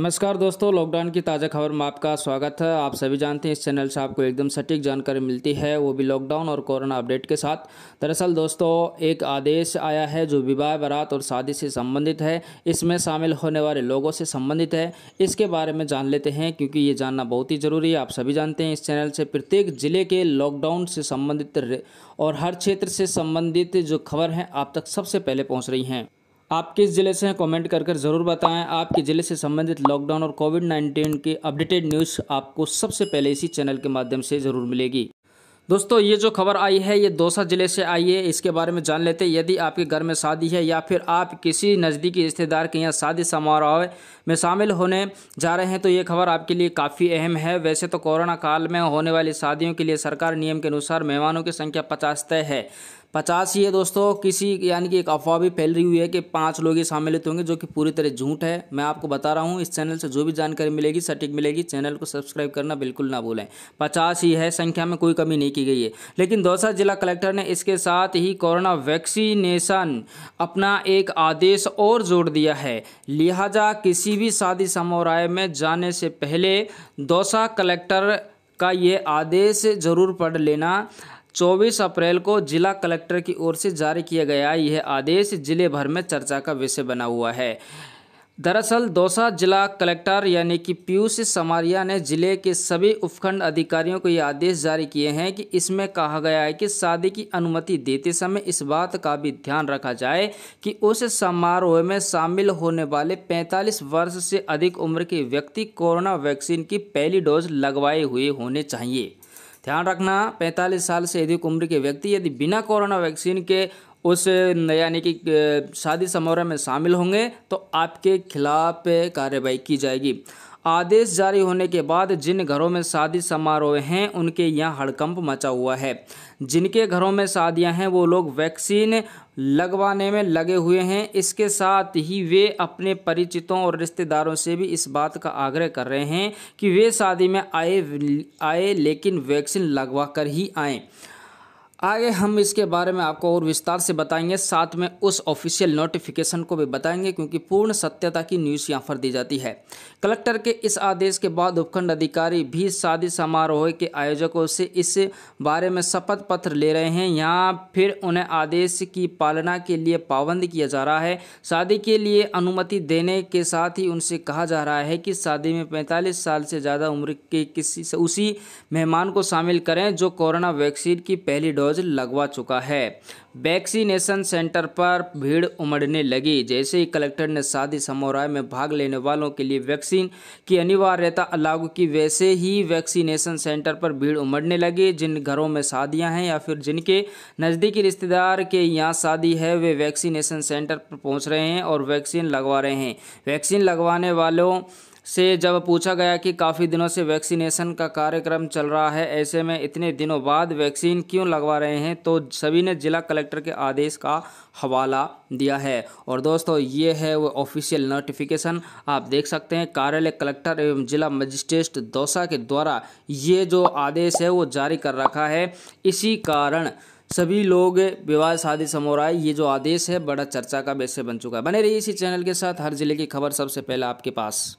नमस्कार दोस्तों लॉकडाउन की ताज़ा खबर में आपका स्वागत है आप सभी जानते हैं इस चैनल से आपको एकदम सटीक जानकारी मिलती है वो भी लॉकडाउन और कोरोना अपडेट के साथ दरअसल दोस्तों एक आदेश आया है जो विवाह बारात और शादी से संबंधित है इसमें शामिल होने वाले लोगों से संबंधित है इसके बारे में जान लेते हैं क्योंकि ये जानना बहुत ही ज़रूरी है आप सभी जानते हैं इस चैनल से प्रत्येक ज़िले के लॉकडाउन से संबंधित और हर क्षेत्र से संबंधित जो खबर हैं आप तक सबसे पहले पहुँच रही हैं आप किस ज़िले से हैं कमेंट कर कर ज़रूर बताएं आपके ज़िले से संबंधित लॉकडाउन और कोविड 19 के अपडेटेड न्यूज़ आपको सबसे पहले इसी चैनल के माध्यम से ज़रूर मिलेगी दोस्तों ये जो खबर आई है ये दौसा ज़िले से आई है इसके बारे में जान लेते हैं यदि आपके घर में शादी है या फिर आप किसी नज़दीकी रिश्तेदार के यहाँ शादी समारोह में शामिल होने जा रहे हैं तो ये खबर आपके लिए काफ़ी अहम है वैसे तो कोरोना काल में होने वाली शादियों के लिए सरकार नियम के अनुसार मेहमानों की संख्या पचास तय है पचास ये दोस्तों किसी यानी कि एक अफवाह भी फैल रही हुई है कि पाँच लोग ही सम्मिलित होंगे जो कि पूरी तरह झूठ है मैं आपको बता रहा हूँ इस चैनल से जो भी जानकारी मिलेगी सटीक मिलेगी चैनल को सब्सक्राइब करना बिल्कुल ना भूलें पचास ही है संख्या में कोई कमी नहीं की गई है लेकिन दौसा जिला कलेक्टर ने इसके साथ ही कोरोना वैक्सीनेशन अपना एक आदेश और जोड़ दिया है लिहाजा किसी भी शादी समारोह में जाने से पहले दौसा कलेक्टर का ये आदेश ज़रूर पढ़ लेना 24 अप्रैल को जिला कलेक्टर की ओर से जारी किया गया यह आदेश जिले भर में चर्चा का विषय बना हुआ है दरअसल दौसा जिला कलेक्टर यानी कि पीयूष समारिया ने जिले के सभी उपखंड अधिकारियों को ये आदेश जारी किए हैं कि इसमें कहा गया है कि शादी की अनुमति देते समय इस बात का भी ध्यान रखा जाए कि उस समारोह में शामिल होने वाले 45 वर्ष से अधिक उम्र के व्यक्ति कोरोना वैक्सीन की पहली डोज लगवाए हुए होने चाहिए ध्यान रखना 45 साल से अधिक उम्र के व्यक्ति यदि बिना कोरोना वैक्सीन के उस यानी कि शादी समारोह में शामिल होंगे तो आपके खिलाफ कार्रवाई की जाएगी आदेश जारी होने के बाद जिन घरों में शादी समारोह हैं उनके यहाँ हड़कंप मचा हुआ है जिनके घरों में शादियाँ हैं वो लोग वैक्सीन लगवाने में लगे हुए हैं इसके साथ ही वे अपने परिचितों और रिश्तेदारों से भी इस बात का आग्रह कर रहे हैं कि वे शादी में आए आए लेकिन वैक्सीन लगवा कर ही आएँ आगे हम इसके बारे में आपको और विस्तार से बताएंगे साथ में उस ऑफिशियल नोटिफिकेशन को भी बताएंगे क्योंकि पूर्ण सत्यता की न्यूज़ यहाँ पर दी जाती है कलेक्टर के इस आदेश के बाद उपखंड अधिकारी भी शादी समारोह के आयोजकों से इस बारे में शपथ पत्र ले रहे हैं यहाँ फिर उन्हें आदेश की पालना के लिए पाबंद किया जा रहा है शादी के लिए अनुमति देने के साथ ही उनसे कहा जा रहा है कि शादी में पैंतालीस साल से ज़्यादा उम्र के किसी उसी मेहमान को शामिल करें जो कोरोना वैक्सीन की पहली डोज डोज लगवा चुका है वैक्सीनेशन सेंटर पर भीड़ उमड़ने लगी जैसे ही कलेक्टर ने शादी समारोह में भाग लेने वालों के लिए वैक्सीन की अनिवार्यता लागू की वैसे ही वैक्सीनेशन सेंटर पर भीड़ उमड़ने लगी जिन घरों में शादियां हैं या फिर जिनके नज़दीकी रिश्तेदार के यहाँ शादी है वे वैक्सीनेशन सेंटर पर पहुँच रहे हैं और वैक्सीन लगवा रहे हैं वैक्सीन लगवाने वालों से जब पूछा गया कि काफ़ी दिनों से वैक्सीनेशन का कार्यक्रम चल रहा है ऐसे में इतने दिनों बाद वैक्सीन क्यों लगवा रहे हैं तो सभी ने जिला कलेक्टर के आदेश का हवाला दिया है और दोस्तों ये है वो ऑफिशियल नोटिफिकेशन आप देख सकते हैं कार्यालय कलेक्टर एवं जिला मजिस्ट्रेट दौसा के द्वारा ये जो आदेश है वो जारी कर रखा है इसी कारण सभी लोग विवाह शादी समोराय ये जो आदेश है बड़ा चर्चा का विषय बन चुका है बने रहिए इसी चैनल के साथ हर जिले की खबर सबसे पहले आपके पास